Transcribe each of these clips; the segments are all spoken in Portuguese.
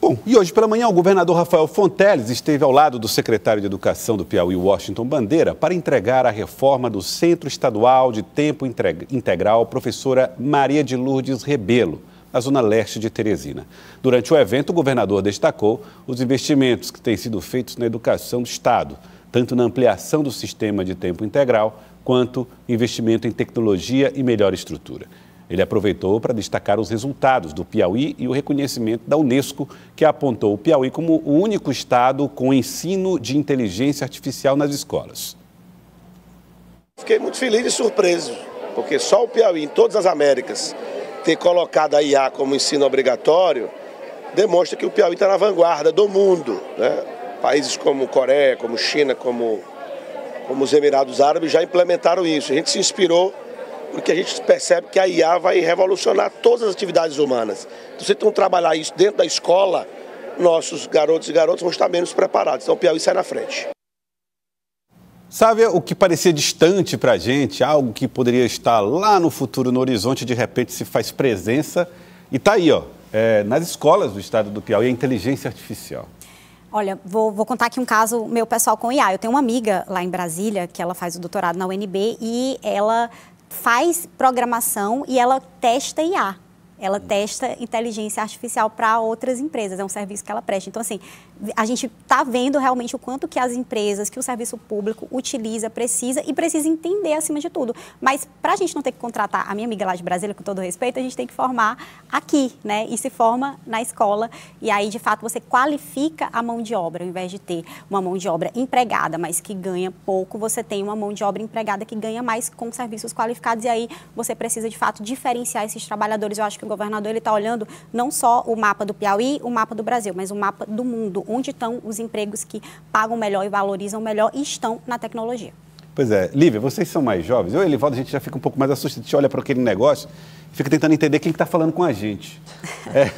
Bom, e hoje pela manhã o governador Rafael Fonteles esteve ao lado do secretário de Educação do Piauí, Washington Bandeira, para entregar a reforma do Centro Estadual de Tempo Integral professora Maria de Lourdes Rebelo, na zona leste de Teresina. Durante o evento, o governador destacou os investimentos que têm sido feitos na educação do Estado, tanto na ampliação do sistema de tempo integral quanto investimento em tecnologia e melhor estrutura. Ele aproveitou para destacar os resultados do Piauí e o reconhecimento da Unesco, que apontou o Piauí como o único estado com ensino de inteligência artificial nas escolas. Fiquei muito feliz e surpreso, porque só o Piauí, em todas as Américas, ter colocado a IA como ensino obrigatório, demonstra que o Piauí está na vanguarda do mundo. Né? Países como Coreia, como China, como, como os Emirados Árabes já implementaram isso. A gente se inspirou porque a gente percebe que a IA vai revolucionar todas as atividades humanas. Então, se não trabalhar isso dentro da escola, nossos garotos e garotas vão estar menos preparados. Então, o Piauí sai na frente. Sabe o que parecia distante para a gente, algo que poderia estar lá no futuro, no horizonte, de repente se faz presença e está aí, ó, é, nas escolas do estado do Piauí, a inteligência artificial. Olha, vou, vou, contar aqui um caso meu pessoal com IA. Eu tenho uma amiga lá em Brasília que ela faz o doutorado na UNB e ela faz programação e ela testa IA. Ela testa inteligência artificial para outras empresas, é um serviço que ela presta. Então, assim, a gente está vendo realmente o quanto que as empresas, que o serviço público utiliza, precisa e precisa entender acima de tudo. Mas para a gente não ter que contratar a minha amiga lá de Brasília, com todo respeito, a gente tem que formar aqui, né? E se forma na escola. E aí, de fato, você qualifica a mão de obra, ao invés de ter uma mão de obra empregada, mas que ganha pouco, você tem uma mão de obra empregada que ganha mais com serviços qualificados. E aí você precisa, de fato, diferenciar esses trabalhadores. Eu acho que o governador ele está olhando não só o mapa do Piauí, o mapa do Brasil, mas o mapa do mundo, onde estão os empregos que pagam melhor e valorizam melhor e estão na tecnologia. Pois é. Lívia, vocês são mais jovens. Eu e Elivaldo, a gente já fica um pouco mais assustado. A gente olha para aquele negócio e fica tentando entender quem está falando com a gente. É,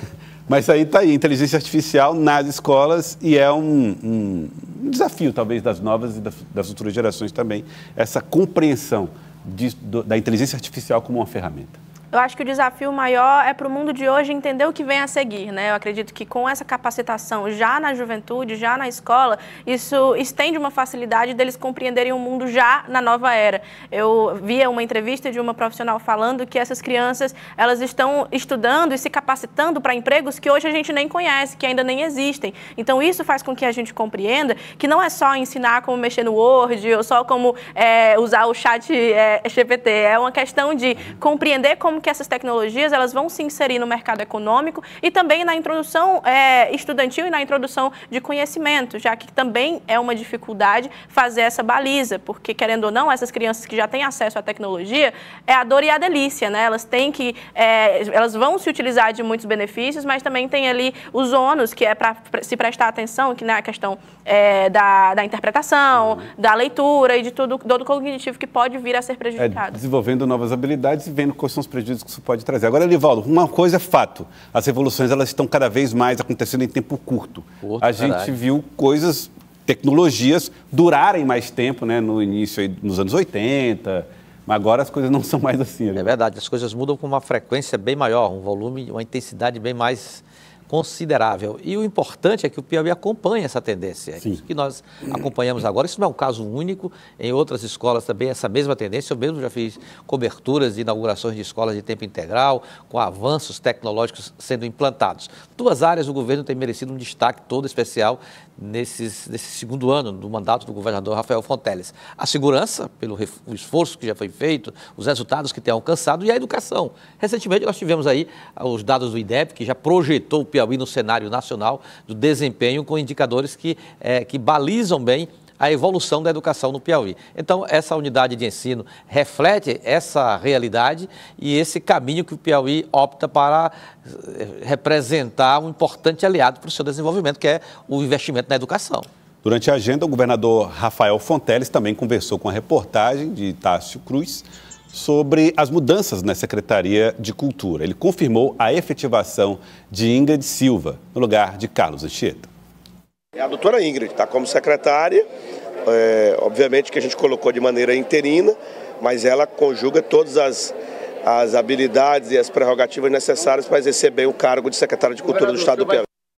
mas aí está aí, inteligência artificial nas escolas e é um, um, um desafio, talvez, das novas e das, das futuras gerações também, essa compreensão de, do, da inteligência artificial como uma ferramenta. Eu acho que o desafio maior é para o mundo de hoje entender o que vem a seguir, né? Eu acredito que com essa capacitação já na juventude, já na escola, isso estende uma facilidade deles compreenderem o mundo já na nova era. Eu via uma entrevista de uma profissional falando que essas crianças, elas estão estudando e se capacitando para empregos que hoje a gente nem conhece, que ainda nem existem. Então isso faz com que a gente compreenda que não é só ensinar como mexer no Word ou só como é, usar o chat é, eh, GPT, é uma questão de compreender como como que essas tecnologias elas vão se inserir no mercado econômico e também na introdução é, estudantil e na introdução de conhecimento, já que também é uma dificuldade fazer essa baliza, porque querendo ou não, essas crianças que já têm acesso à tecnologia é a dor e a delícia, né? Elas têm que, é, elas vão se utilizar de muitos benefícios, mas também tem ali os ônus que é para se prestar atenção, que na questão é, da, da interpretação, uhum. da leitura e de tudo todo cognitivo que pode vir a ser é, prejudicado. É, desenvolvendo novas habilidades e vendo quais são os prejuízos que isso pode trazer. Agora, Livaldo, uma coisa é fato: as revoluções elas estão cada vez mais acontecendo em tempo curto. Porra, a gente viu coisas, tecnologias durarem mais tempo, né? No início, aí, nos anos 80. Mas agora as coisas não são mais assim. Né? É verdade, as coisas mudam com uma frequência bem maior, um volume, uma intensidade bem mais considerável. E o importante é que o Piauí acompanha essa tendência. É Sim. Isso que nós acompanhamos agora. Isso não é um caso único. Em outras escolas também essa mesma tendência. Eu mesmo já fiz coberturas de inaugurações de escolas de tempo integral, com avanços tecnológicos sendo implantados. Duas áreas o governo tem merecido um destaque todo especial nesses, nesse segundo ano do mandato do governador Rafael Fonteles. A segurança, pelo esforço que já foi feito, os resultados que tem alcançado e a educação. Recentemente nós tivemos aí os dados do IDEP, que já projetou o Piauí Piauí no cenário nacional do desempenho com indicadores que, é, que balizam bem a evolução da educação no Piauí. Então, essa unidade de ensino reflete essa realidade e esse caminho que o Piauí opta para eh, representar um importante aliado para o seu desenvolvimento, que é o investimento na educação. Durante a agenda, o governador Rafael Fonteles também conversou com a reportagem de Tássio Cruz sobre as mudanças na Secretaria de Cultura. Ele confirmou a efetivação de Ingrid Silva no lugar de Carlos Anchieta. É a doutora Ingrid está como secretária, é, obviamente que a gente colocou de maneira interina, mas ela conjuga todas as, as habilidades e as prerrogativas necessárias para exercer bem o cargo de secretária de Cultura do Estado do Piauí.